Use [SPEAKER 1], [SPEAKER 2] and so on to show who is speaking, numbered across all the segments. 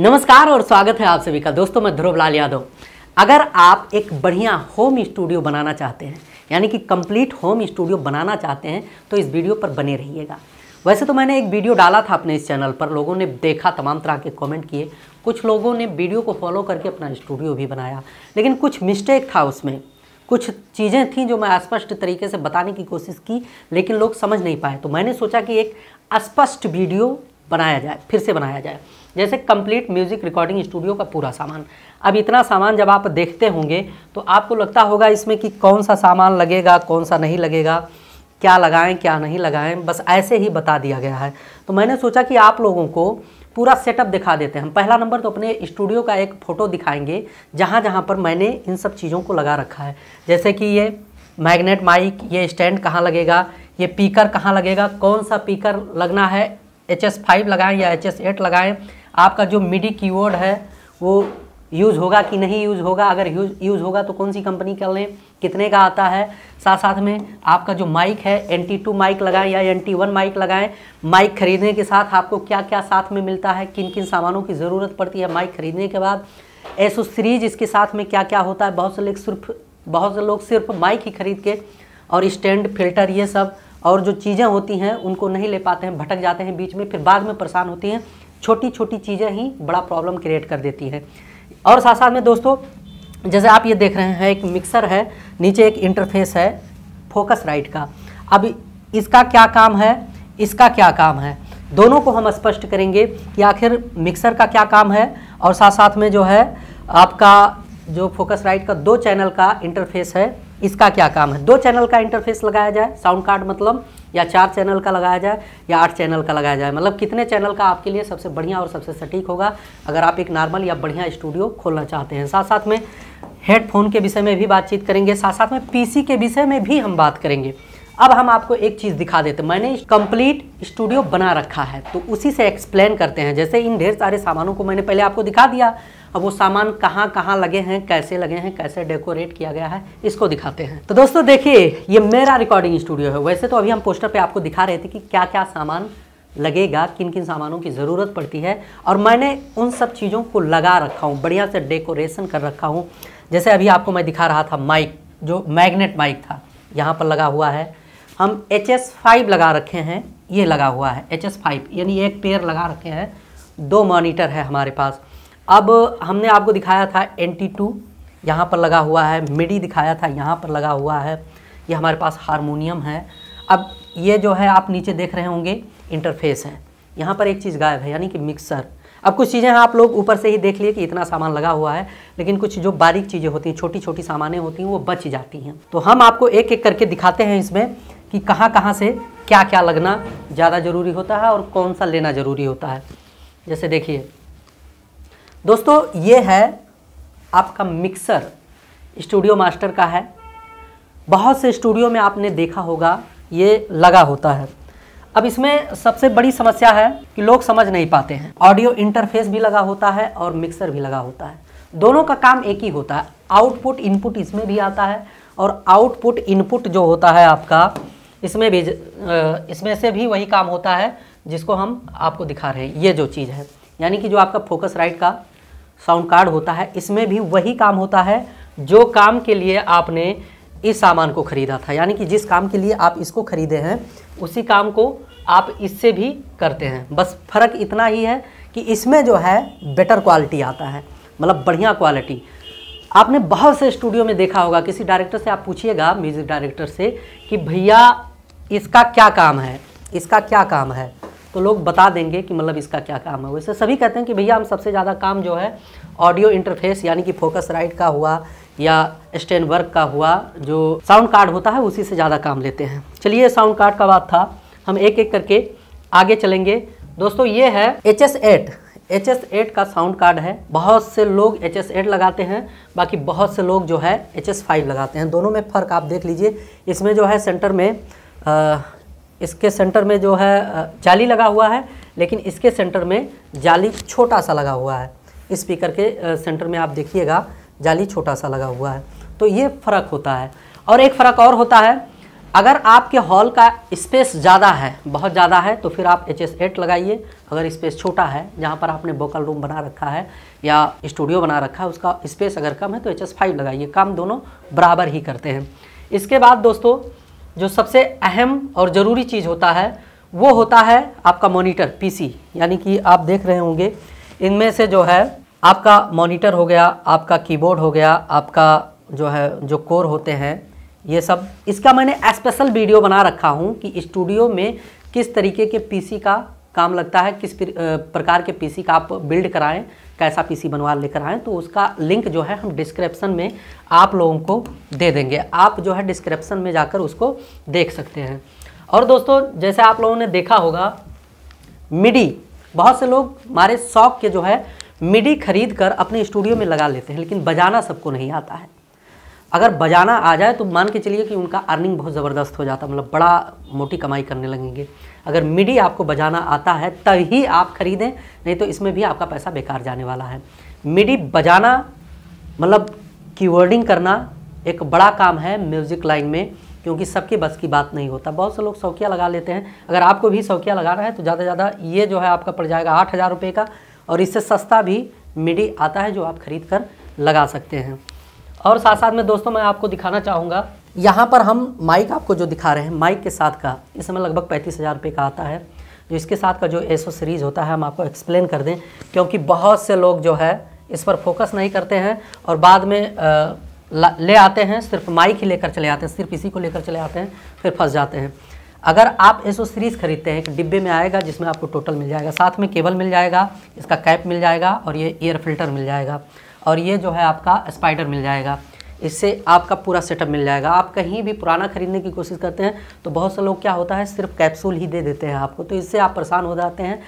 [SPEAKER 1] नमस्कार और स्वागत है आप सभी का दोस्तों मैं ध्रुव लाल यादव अगर आप एक बढ़िया होम स्टूडियो बनाना चाहते हैं यानी कि कंप्लीट होम स्टूडियो बनाना चाहते हैं तो इस वीडियो पर बने रहिएगा वैसे तो मैंने एक वीडियो डाला था अपने इस चैनल पर लोगों ने देखा तमाम तरह के कमेंट किए कुछ लोगों ने वीडियो को फॉलो करके अपना स्टूडियो भी बनाया लेकिन कुछ मिस्टेक था उसमें कुछ चीज़ें थी जो मैं स्पष्ट तरीके से बताने की कोशिश की लेकिन लोग समझ नहीं पाए तो मैंने सोचा कि एक स्पष्ट वीडियो बनाया जाए फिर से बनाया जाए जैसे कंप्लीट म्यूजिक रिकॉर्डिंग स्टूडियो का पूरा सामान अब इतना सामान जब आप देखते होंगे तो आपको लगता होगा इसमें कि कौन सा सामान लगेगा कौन सा नहीं लगेगा क्या लगाएं क्या नहीं लगाएं बस ऐसे ही बता दिया गया है तो मैंने सोचा कि आप लोगों को पूरा सेटअप दिखा देते हैं हम पहला नंबर तो अपने स्टूडियो का एक फ़ोटो दिखाएंगे जहाँ जहाँ पर मैंने इन सब चीज़ों को लगा रखा है जैसे कि ये मैग्नेट माइक ये स्टैंड कहाँ लगेगा ये पीकर कहाँ लगेगा कौन सा पीकर लगना है एच एस फाइव लगाएँ या एच एस एट लगाएँ आपका जो मिडी कीवर्ड है वो यूज़ होगा कि नहीं यूज़ होगा अगर यूज यूज़ होगा तो कौन सी कंपनी का लें कितने का आता है साथ साथ में आपका जो माइक है एन टी टू माइक लगाएं या एन टी वन माइक लगाएं माइक खरीदने के साथ आपको क्या क्या साथ में मिलता है किन किन सामानों की ज़रूरत पड़ती है माइक खरीदने के बाद एसो सीरीज इसके साथ में क्या क्या होता है बहुत से लोग सिर्फ बहुत से लोग सिर्फ माइक ही खरीद के और स्टैंड फिल्टर ये सब और जो चीज़ें होती हैं उनको नहीं ले पाते हैं भटक जाते हैं बीच में फिर बाद में परेशान होती हैं छोटी छोटी चीज़ें ही बड़ा प्रॉब्लम क्रिएट कर देती है और साथ साथ में दोस्तों जैसे आप ये देख रहे हैं एक मिक्सर है नीचे एक इंटरफेस है फोकस राइट का अब इसका क्या काम है इसका क्या काम है दोनों को हम स्पष्ट करेंगे कि आखिर मिक्सर का क्या काम है और साथ साथ में जो है आपका जो फोकस राइट का दो चैनल का इंटरफेस है इसका क्या काम है दो चैनल का इंटरफेस लगाया जाए साउंड कार्ड मतलब या चार चैनल का लगाया जाए या आठ चैनल का लगाया जाए मतलब कितने चैनल का आपके लिए सबसे बढ़िया और सबसे सटीक होगा अगर आप एक नॉर्मल या बढ़िया स्टूडियो खोलना चाहते हैं साथ साथ में हेडफोन के विषय में भी बातचीत करेंगे साथ साथ में पीसी के विषय में भी हम बात करेंगे अब हम आपको एक चीज़ दिखा देते मैंने कंप्लीट स्टूडियो बना रखा है तो उसी से एक्सप्लेन करते हैं जैसे इन ढेर सारे सामानों को मैंने पहले आपको दिखा दिया अब वो सामान कहाँ कहाँ लगे हैं कैसे लगे हैं कैसे डेकोरेट किया गया है इसको दिखाते हैं तो दोस्तों देखिए ये मेरा रिकॉर्डिंग स्टूडियो है वैसे तो अभी हम पोस्टर पे आपको दिखा रहे थे कि क्या क्या सामान लगेगा किन किन सामानों की ज़रूरत पड़ती है और मैंने उन सब चीज़ों को लगा रखा हूँ बढ़िया से डेकोरेशन कर रखा हूँ जैसे अभी आपको मैं दिखा रहा था माइक जो मैग्नेट माइक था यहाँ पर लगा हुआ है हम एच एस फाइव लगा रखे हैं ये लगा हुआ है एच एस फाइव यानी एक पेयर लगा रखे हैं दो मॉनिटर है हमारे पास अब हमने आपको दिखाया था एन टी टू यहाँ पर लगा हुआ है मिडी दिखाया था यहाँ पर लगा हुआ है ये हमारे पास हारमोनियम है अब ये जो है आप नीचे देख रहे होंगे इंटरफेस है यहाँ पर एक चीज़ गायब है यानी कि मिक्सर अब कुछ चीज़ें आप लोग ऊपर से ही देख लिए कि इतना सामान लगा हुआ है लेकिन कुछ जो बारीक चीज़ें होती हैं छोटी छोटी सामानें होती हैं वो बच जाती हैं तो हम आपको एक एक करके दिखाते हैं इसमें कि कहाँ कहाँ से क्या क्या लगना ज़्यादा ज़रूरी होता है और कौन सा लेना ज़रूरी होता है जैसे देखिए दोस्तों ये है आपका मिक्सर स्टूडियो मास्टर का है बहुत से स्टूडियो में आपने देखा होगा ये लगा होता है अब इसमें सबसे बड़ी समस्या है कि लोग समझ नहीं पाते हैं ऑडियो इंटरफेस भी लगा होता है और मिक्सर भी लगा होता है दोनों का काम एक ही होता है आउटपुट इनपुट इसमें भी आता है और आउटपुट इनपुट जो होता है आपका इसमें भी इसमें से भी वही काम होता है जिसको हम आपको दिखा रहे हैं ये जो चीज़ है यानी कि जो आपका फोकस राइट का साउंड कार्ड होता है इसमें भी वही काम होता है जो काम के लिए आपने इस सामान को ख़रीदा था यानी कि जिस काम के लिए आप इसको ख़रीदे हैं उसी काम को आप इससे भी करते हैं बस फ़र्क इतना ही है कि इसमें जो है बेटर क्वालिटी आता है मतलब बढ़िया क्वालिटी आपने बहुत से स्टूडियो में देखा होगा किसी डायरेक्टर से आप पूछिएगा म्यूज़िक डायरेक्टर से कि भैया इसका क्या काम है इसका क्या काम है तो लोग बता देंगे कि मतलब इसका क्या काम है वैसे सभी कहते हैं कि भैया हम सबसे ज़्यादा काम जो है ऑडियो इंटरफेस यानी कि फोकस राइट का हुआ या स्टेन वर्क का हुआ जो साउंड कार्ड होता है उसी से ज़्यादा काम लेते हैं चलिए साउंड कार्ड का बात था हम एक एक करके आगे चलेंगे दोस्तों ये है H S eight H S eight का साउंड कार्ड है बहुत से लोग एच एस एट लगाते हैं बाकी बहुत से लोग जो है एच एस फाइव लगाते हैं दोनों में फ़र्क आप देख लीजिए इसमें जो है सेंटर में इसके सेंटर में जो है जाली लगा हुआ है लेकिन इसके सेंटर में जाली छोटा सा लगा हुआ है स्पीकर के सेंटर में आप देखिएगा जाली छोटा सा लगा हुआ है तो ये फ़र्क होता है और एक फ़र्क और होता है अगर आपके हॉल का स्पेस ज़्यादा है बहुत ज़्यादा है तो फिर आप एच एस एट लगाइए अगर स्पेस छोटा है जहाँ पर आपने वोकल रूम बना रखा है या स्टूडियो बना रखा है उसका स्पेस अगर कम है तो एच एस फाइव लगाइए काम दोनों बराबर ही करते हैं इसके बाद दोस्तों जो सबसे अहम और ज़रूरी चीज़ होता है वो होता है आपका मॉनिटर पीसी यानी कि आप देख रहे होंगे इनमें से जो है आपका मॉनिटर हो गया आपका कीबोर्ड हो गया आपका जो है जो कोर होते हैं ये सब इसका मैंने स्पेशल वीडियो बना रखा हूँ कि स्टूडियो में किस तरीके के पीसी का काम लगता है किस प्रकार के पीसी का आप बिल्ड कराएं कैसा पीसी बनवा लेकर आएँ तो उसका लिंक जो है हम डिस्क्रिप्सन में आप लोगों को दे देंगे आप जो है डिस्क्रिप्सन में जाकर उसको देख सकते हैं और दोस्तों जैसे आप लोगों ने देखा होगा मिडी बहुत से लोग हमारे शौक के जो है मिडी खरीद कर अपने स्टूडियो में लगा लेते हैं लेकिन बजाना सबको नहीं आता है अगर बजाना आ जाए तो मान के चलिए कि उनका अर्निंग बहुत ज़बरदस्त हो जाता मतलब बड़ा मोटी कमाई करने लगेंगे अगर मिडी आपको बजाना आता है तभी आप खरीदें नहीं तो इसमें भी आपका पैसा बेकार जाने वाला है मिडी बजाना मतलब कीवर्डिंग करना एक बड़ा काम है म्यूज़िक लाइन में क्योंकि सबके बस की बात नहीं होता बहुत से लोग शौकिया लगा लेते हैं अगर आपको भी शौकिया लगाना है तो ज़्यादा से ज़्यादा ये जो है आपका पड़ जाएगा आठ हज़ार रुपये का और इससे सस्ता भी मिडी आता है जो आप खरीद कर लगा सकते हैं और साथ साथ में दोस्तों मैं आपको दिखाना चाहूँगा यहाँ पर हम माइक आपको जो दिखा रहे हैं माइक के साथ का इस समय लगभग पैंतीस हज़ार रुपये का आता है जो इसके साथ का जो एसो सीरीज़ होता है हम आपको एक्सप्लेन कर दें क्योंकि बहुत से लोग जो है इस पर फोकस नहीं करते हैं और बाद में आ, ले आते हैं सिर्फ माइक ही लेकर चले आते हैं सिर्फ इसी को लेकर चले आते हैं फिर फंस जाते हैं अगर आप एसो सीरीज़ खरीदते हैं एक डिब्बे में आएगा जिसमें आपको टोटल मिल जाएगा साथ में केबल मिल जाएगा इसका कैप मिल जाएगा और ये ईयर फिल्टर मिल जाएगा और ये जो है आपका स्पाइडर मिल जाएगा इससे आपका पूरा सेटअप मिल जाएगा आप कहीं भी पुराना खरीदने की कोशिश करते हैं तो बहुत से लोग क्या होता है सिर्फ कैप्सूल ही दे देते हैं आपको तो इससे आप परेशान हो जाते हैं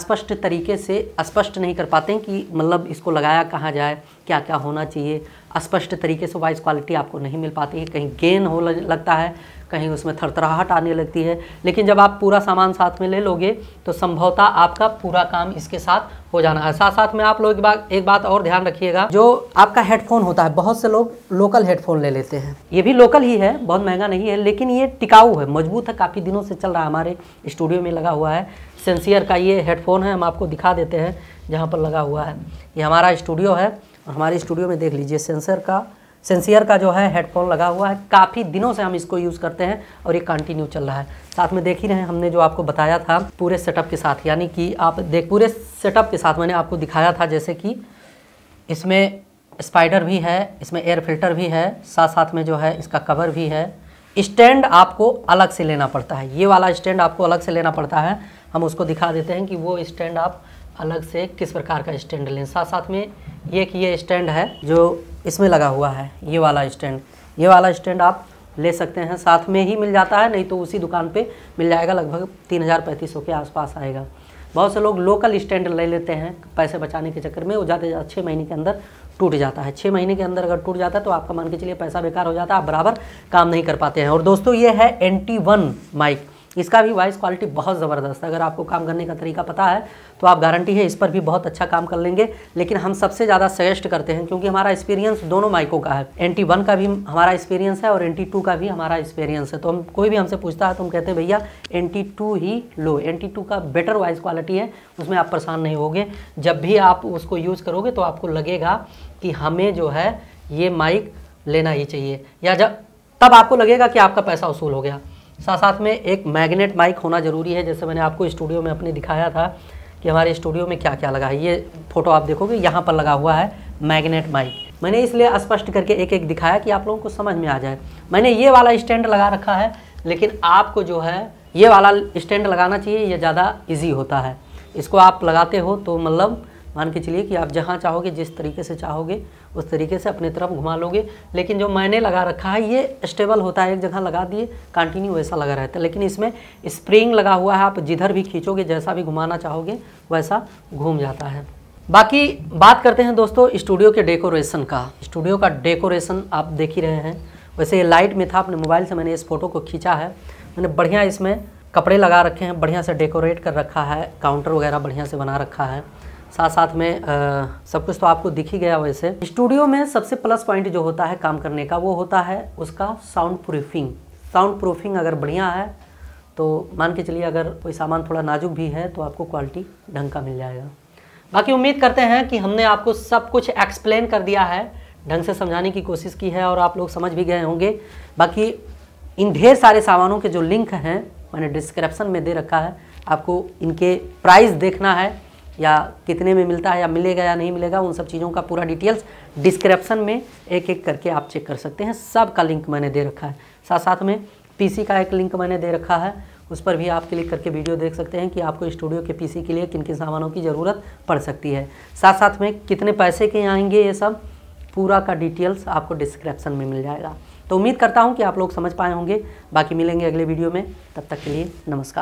[SPEAKER 1] स्पष्ट तरीके से स्पष्ट नहीं कर पाते हैं कि मतलब इसको लगाया कहाँ जाए क्या क्या होना चाहिए स्पष्ट तरीके से वाइस क्वालिटी आपको नहीं मिल पाती है कहीं गेन हो लगता है कहीं उसमें थरथराहट आने लगती है लेकिन जब आप पूरा सामान साथ में ले लोगे तो संभवतः आपका पूरा काम इसके साथ हो जाना है साथ साथ में आप लोग एक बात एक बात और ध्यान रखिएगा जो आपका हेडफोन होता है बहुत से लोग लोकल हेडफोन ले लेते हैं ये भी लोकल ही है बहुत महंगा नहीं है लेकिन ये टिकाऊ है मजबूत है काफ़ी दिनों से चल रहा है हमारे स्टूडियो में लगा हुआ है सेंसियर का ये हेडफोन है हम आपको दिखा देते हैं जहाँ पर लगा हुआ है ये हमारा स्टूडियो है और हमारे स्टूडियो में देख लीजिए सेंसर का सेंसियर का जो है हेडफोन लगा हुआ है काफ़ी दिनों से हम इसको यूज़ करते हैं और ये कंटिन्यू चल रहा है साथ में देख ही रहे हमने जो आपको बताया था पूरे सेटअप के साथ यानी कि आप देख पूरे सेटअप के साथ मैंने आपको दिखाया था जैसे कि इसमें स्पाइडर भी है इसमें एयर फिल्टर भी है साथ साथ में जो है इसका कवर भी है स्टैंड आपको अलग से लेना पड़ता है ये वाला स्टैंड आपको अलग से लेना पड़ता है हम उसको दिखा देते हैं कि वो स्टैंड आप अलग से किस प्रकार का स्टैंड लें साथ साथ में ये कि ये स्टैंड है जो इसमें लगा हुआ है ये वाला स्टैंड ये वाला स्टैंड आप ले सकते हैं साथ में ही मिल जाता है नहीं तो उसी दुकान पे मिल जाएगा लगभग तीन हज़ार पैंतीस सौ के आसपास आएगा बहुत से लोग लोकल स्टैंड ले लेते हैं पैसे बचाने के चक्कर में वो ज़्यादा ज़्यादा छः महीने के अंदर टूट जाता है छः महीने के अंदर अगर टूट जाता है तो आपका मान के चलिए पैसा बेकार हो जाता है आप बराबर काम नहीं कर पाते हैं और दोस्तों ये है एन टी वन माइक इसका भी वॉइस क्वालिटी बहुत ज़बरदस्त है अगर आपको काम करने का तरीका पता है तो आप गारंटी है इस पर भी बहुत अच्छा काम कर लेंगे लेकिन हम सबसे ज़्यादा सजेस्ट करते हैं क्योंकि हमारा एक्सपीरियंस दोनों माइकों का है एन टी वन का भी हमारा एक्सपीरियंस है और एन टी टू का भी हमारा एक्सपीरियंस है तो हम कोई भी हमसे पूछता है तो हम कहते हैं भैया एन टी टू ही लो एन टी टू का बेटर वॉइस क्वालिटी है उसमें आप परेशान नहीं होगे जब भी आप उसको यूज़ करोगे तो आपको लगेगा कि हमें जो है ये माइक लेना ही चाहिए या जब तब आपको लगेगा कि आपका पैसा वसूल हो गया साथ साथ में एक मैग्नेट माइक होना ज़रूरी है जैसे मैंने आपको स्टूडियो में अपने दिखाया था कि हमारे स्टूडियो में क्या क्या लगा है ये फ़ोटो आप देखोगे यहाँ पर लगा हुआ है मैग्नेट माइक मैंने इसलिए स्पष्ट करके एक एक दिखाया कि आप लोगों को समझ में आ जाए मैंने ये वाला स्टैंड लगा रखा है लेकिन आपको जो है ये वाला स्टैंड लगाना चाहिए ये ज़्यादा ईजी होता है इसको आप लगाते हो तो मतलब मान के चलिए कि आप जहाँ चाहोगे जिस तरीके से चाहोगे उस तरीके से अपने तरफ घुमा लोगे लेकिन जो मैंने लगा रखा है ये स्टेबल होता है एक जगह लगा दिए कंटिन्यू वैसा लगा रहता है लेकिन इसमें स्प्रिंग लगा हुआ है आप जिधर भी खींचोगे जैसा भी घुमाना चाहोगे वैसा घूम जाता है बाकी बात करते हैं दोस्तों स्टूडियो के डेकोरेशन का स्टूडियो का डेकोरेशन आप देख ही रहे हैं वैसे ये लाइट में था अपने मोबाइल से मैंने इस फोटो को खींचा है मैंने बढ़िया इसमें कपड़े लगा रखे हैं बढ़िया से डेकोरेट कर रखा है काउंटर वगैरह बढ़िया से बना रखा है साथ साथ में आ, सब कुछ तो आपको दिख ही गया वैसे स्टूडियो में सबसे प्लस पॉइंट जो होता है काम करने का वो होता है उसका साउंड प्रूफिंग साउंड प्रूफिंग अगर बढ़िया है तो मान के चलिए अगर कोई सामान थोड़ा नाजुक भी है तो आपको क्वालिटी ढंग का मिल जाएगा बाकी उम्मीद करते हैं कि हमने आपको सब कुछ एक्सप्लेन कर दिया है ढंग से समझाने की कोशिश की है और आप लोग समझ भी गए होंगे बाकी इन ढेर सारे सामानों के जो लिंक हैं मैंने डिस्क्रिप्शन में दे रखा है आपको इनके प्राइस देखना है या कितने में मिलता है या मिलेगा या नहीं मिलेगा उन सब चीज़ों का पूरा डिटेल्स डिस्क्रिप्शन में एक एक करके आप चेक कर सकते हैं सब का लिंक मैंने दे रखा है साथ साथ में पीसी का एक लिंक मैंने दे रखा है उस पर भी आप क्लिक करके वीडियो देख सकते हैं कि आपको स्टूडियो के पी के लिए किन किन सामानों की ज़रूरत पड़ सकती है साथ साथ में कितने पैसे के आएंगे ये सब पूरा का डिटेल्स आपको डिस्क्रिप्शन में मिल जाएगा तो उम्मीद करता हूँ कि आप लोग समझ पाए होंगे बाकी मिलेंगे अगले वीडियो में तब तक के लिए नमस्कार